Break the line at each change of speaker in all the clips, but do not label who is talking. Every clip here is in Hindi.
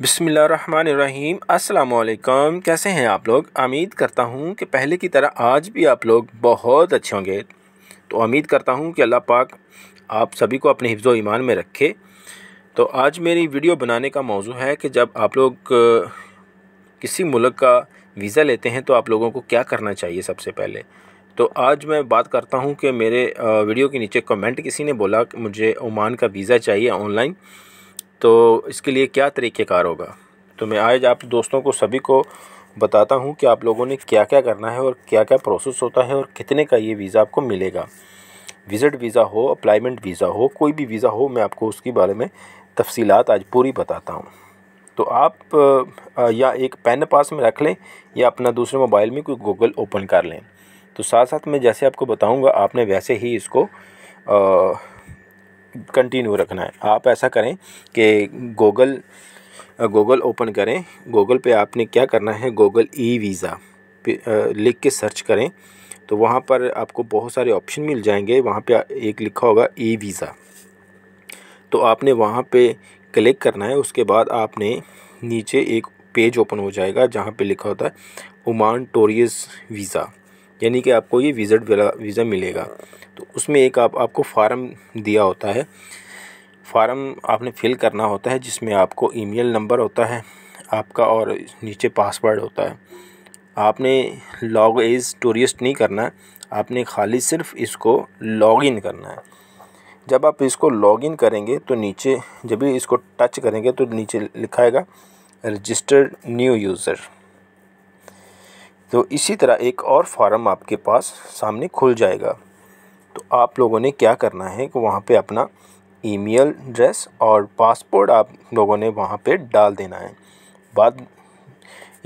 बिसमीम असलकम कैसे हैं आप लोग उम्मीद करता हूँ कि पहले की तरह आज भी आप लोग बहुत अच्छे होंगे तो उम्मीद करता हूँ कि अल्लाह पाक आप सभी को अपने हिफ्ज़ ईमान में रखे तो आज मेरी वीडियो बनाने का मौजू है कि जब आप लोग किसी मुल्क का वीज़ा लेते हैं तो आप लोगों को क्या करना चाहिए सबसे पहले तो आज मैं बात करता हूँ कि मेरे वीडियो के नीचे कमेंट किसी ने बोला कि मुझे ओमान का वीज़ा चाहिए ऑनलाइन तो इसके लिए क्या तरीक़ेकार होगा तो मैं आज आप दोस्तों को सभी को बताता हूँ कि आप लोगों ने क्या क्या करना है और क्या क्या प्रोसेस होता है और कितने का ये वीज़ा आपको मिलेगा विज़िट वीज़ा हो अप्लाईमेंट वीज़ा हो कोई भी वीज़ा हो मैं आपको उसके बारे में तफसीलात आज पूरी बताता हूँ तो आप या एक पेन पास में रख लें या अपना दूसरे मोबाइल में कोई गूगल ओपन कर लें तो साथ साथ मैं जैसे आपको बताऊंगा आपने वैसे ही इसको कंटिन्यू रखना है आप ऐसा करें कि गूगल गूगल ओपन करें गूगल पे आपने क्या करना है गूगल ई वीज़ा लिख के सर्च करें तो वहाँ पर आपको बहुत सारे ऑप्शन मिल जाएंगे वहाँ पे एक लिखा होगा ई वीज़ा तो आपने वहाँ पे क्लिक करना है उसके बाद आपने नीचे एक पेज ओपन हो जाएगा जहाँ पे लिखा होता है उमान टोरियस वीज़ा यानी कि आपको ये विज़िट वीज़ा मिलेगा तो उसमें एक आप आपको फार्म दिया होता है फार्म आपने फिल करना होता है जिसमें आपको ईमेल नंबर होता है आपका और नीचे पासवर्ड होता है आपने लॉग एज टूरिस्ट नहीं करना आपने खाली सिर्फ इसको लॉग इन करना है जब आप इसको लॉग इन करेंगे तो नीचे जब भी इसको टच करेंगे तो नीचे लिखाएगा रजिस्टर्ड न्यू यूज़र तो इसी तरह एक और फॉर्म आपके पास सामने खुल जाएगा तो आप लोगों ने क्या करना है कि वहाँ पे अपना ईमेल एड्रेस और पासपोर्ट आप लोगों ने वहाँ पे डाल देना है बाद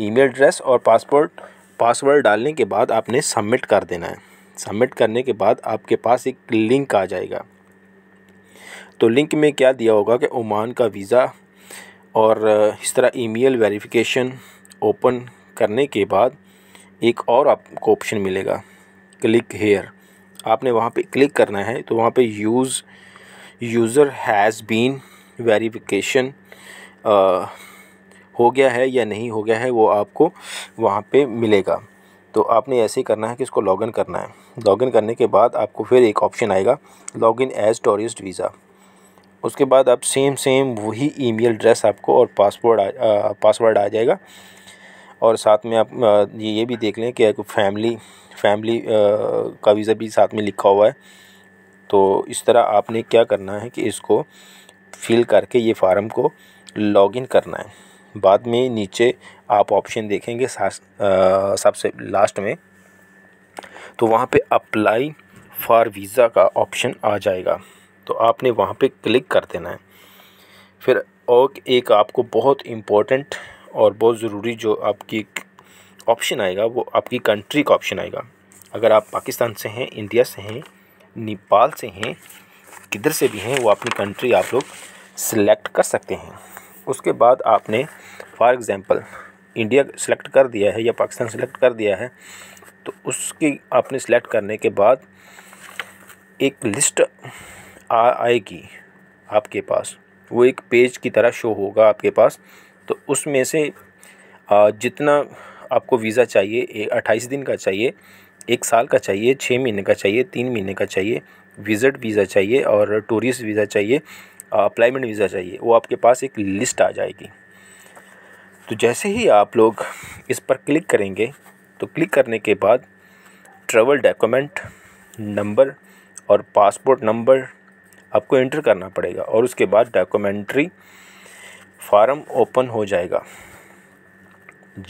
ईमेल एड्रेस और पासपोर्ट पासवर्ड डालने के बाद आपने सबमिट कर देना है सबमिट करने के बाद आपके पास एक लिंक आ जाएगा तो लिंक में क्या दिया होगा कि ओमान का वीज़ा और इस तरह ईमेल वेरिफिकेशन ओपन करने के बाद एक और आपको ऑप्शन मिलेगा क्लिक हेयर आपने वहाँ पे क्लिक करना है तो वहाँ पे use user has been verification हो गया है या नहीं हो गया है वो आपको वहाँ पे मिलेगा तो आपने ऐसे ही करना है कि इसको लॉगिन करना है लॉगिन करने के बाद आपको फिर एक ऑप्शन आएगा लॉगिन एज टूरिस्ट वीज़ा उसके बाद आप सेम सेम वही ईमेल एड्रेस आपको और पासवर्ड पासवर्ड आ जाएगा और साथ में आप ये भी देख लें कि एक फैमिली फैमिली का वीज़ा भी साथ में लिखा हुआ है तो इस तरह आपने क्या करना है कि इसको फिल करके ये फार्म को लॉगिन करना है बाद में नीचे आप ऑप्शन देखेंगे सबसे लास्ट में तो वहाँ पे अप्लाई फॉर वीज़ा का ऑप्शन आ जाएगा तो आपने वहाँ पे क्लिक कर देना है फिर और एक आपको बहुत इम्पोर्टेंट और बहुत ज़रूरी जो आपकी ऑप्शन आएगा वो आपकी कंट्री का ऑप्शन आएगा अगर आप पाकिस्तान से हैं इंडिया से हैं नेपाल से हैं किधर से भी हैं वो अपनी कंट्री आप लोग सिलेक्ट कर सकते हैं उसके बाद आपने फॉर एग्ज़ाम्पल इंडिया सेलेक्ट कर दिया है या पाकिस्तान सेलेक्ट कर दिया है तो उसकी आपने सेलेक्ट करने के बाद एक लिस्ट आ आएगी आपके पास वो एक पेज की तरह शो होगा आपके पास तो उसमें से जितना आपको वीज़ा चाहिए अट्ठाईस दिन का चाहिए एक साल का चाहिए छः महीने का चाहिए तीन महीने का चाहिए विज़िट वीज़ा चाहिए और टूरिस्ट वीज़ा चाहिए अप्लाईमेंट वीज़ा चाहिए वो आपके पास एक लिस्ट आ जाएगी तो जैसे ही आप लोग इस पर क्लिक करेंगे तो क्लिक करने के बाद ट्रेवल डॉक्यूमेंट नंबर और पासपोर्ट नंबर आपको एंटर करना पड़ेगा और उसके बाद डॉक्यूमेंट्री फार्म ओपन हो जाएगा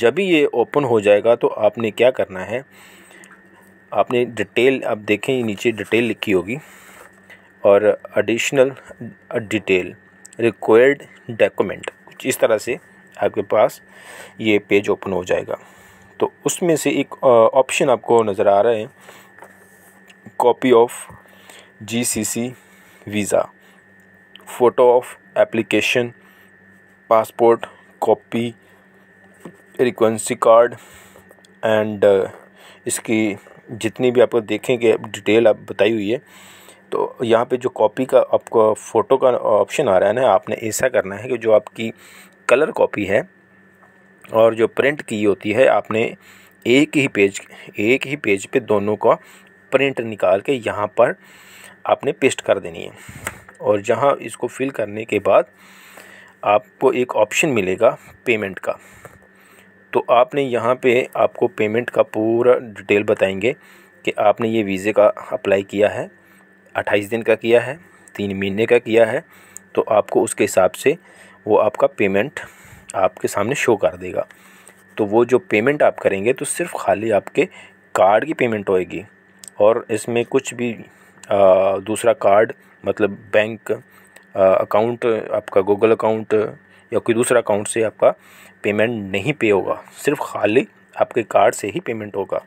जब भी ये ओपन हो जाएगा तो आपने क्या करना है आपने डिटेल आप देखें नीचे डिटेल लिखी होगी और एडिशनल डिटेल रिक्वायर्ड डॉक्यूमेंट कुछ इस तरह से आपके पास ये पेज ओपन हो जाएगा तो उसमें से एक ऑप्शन आपको नज़र आ रहा है copy of GCC visa photo of application passport copy frequency card and इसकी जितनी भी आपको देखें कि डिटेल आप बताई हुई है तो यहाँ पे जो कॉपी का आपको फ़ोटो का ऑप्शन आ रहा है ना आपने ऐसा करना है कि जो आपकी कलर कॉपी है और जो प्रिंट की होती है आपने एक ही पेज एक ही पेज पे दोनों का प्रिंट निकाल के यहाँ पर आपने पेस्ट कर देनी है और जहाँ इसको फिल करने के बाद आपको एक ऑप्शन मिलेगा पेमेंट का तो आपने यहाँ पे आपको पेमेंट का पूरा डिटेल बताएंगे कि आपने ये वीज़े का अप्लाई किया है अट्ठाईस दिन का किया है तीन महीने का किया है तो आपको उसके हिसाब से वो आपका पेमेंट आपके सामने शो कर देगा तो वो जो पेमेंट आप करेंगे तो सिर्फ खाली आपके कार्ड की पेमेंट होएगी और इसमें कुछ भी आ, दूसरा कार्ड मतलब बैंक अकाउंट आपका गूगल अकाउंट या कोई दूसरा अकाउंट से आपका पेमेंट नहीं पे होगा सिर्फ खाली आपके कार्ड से ही पेमेंट होगा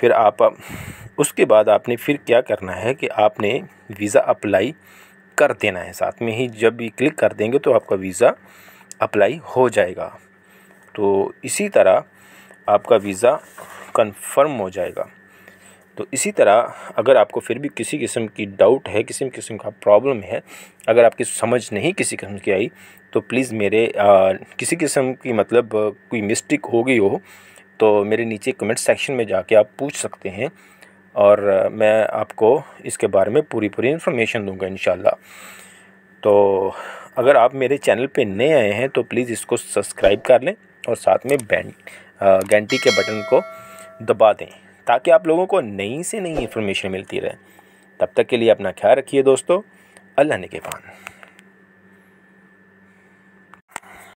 फिर आप उसके बाद आपने फिर क्या करना है कि आपने वीज़ा अप्लाई कर देना है साथ में ही जब भी क्लिक कर देंगे तो आपका वीज़ा अप्लाई हो जाएगा तो इसी तरह आपका वीज़ा कंफर्म हो जाएगा तो इसी तरह अगर आपको फिर भी किसी किस्म की डाउट है किसी किस्म का प्रॉब्लम है अगर आपकी समझ नहीं किसी किस्म की आई तो प्लीज़ मेरे आ, किसी किस्म की मतलब कोई मिस्टेक हो गई हो तो मेरे नीचे कमेंट सेक्शन में जाके आप पूछ सकते हैं और मैं आपको इसके बारे में पूरी पूरी इन्फॉर्मेशन दूंगा इन तो अगर आप मेरे चैनल पे नए आए हैं तो प्लीज़ इसको सब्सक्राइब कर लें और साथ में बैंड घंटी के बटन को दबा दें ताकि आप लोगों को नई से नई इन्फॉर्मेशन मिलती रहे तब तक के लिए अपना ख्याल रखिए दोस्तों अल्लाह ने के पान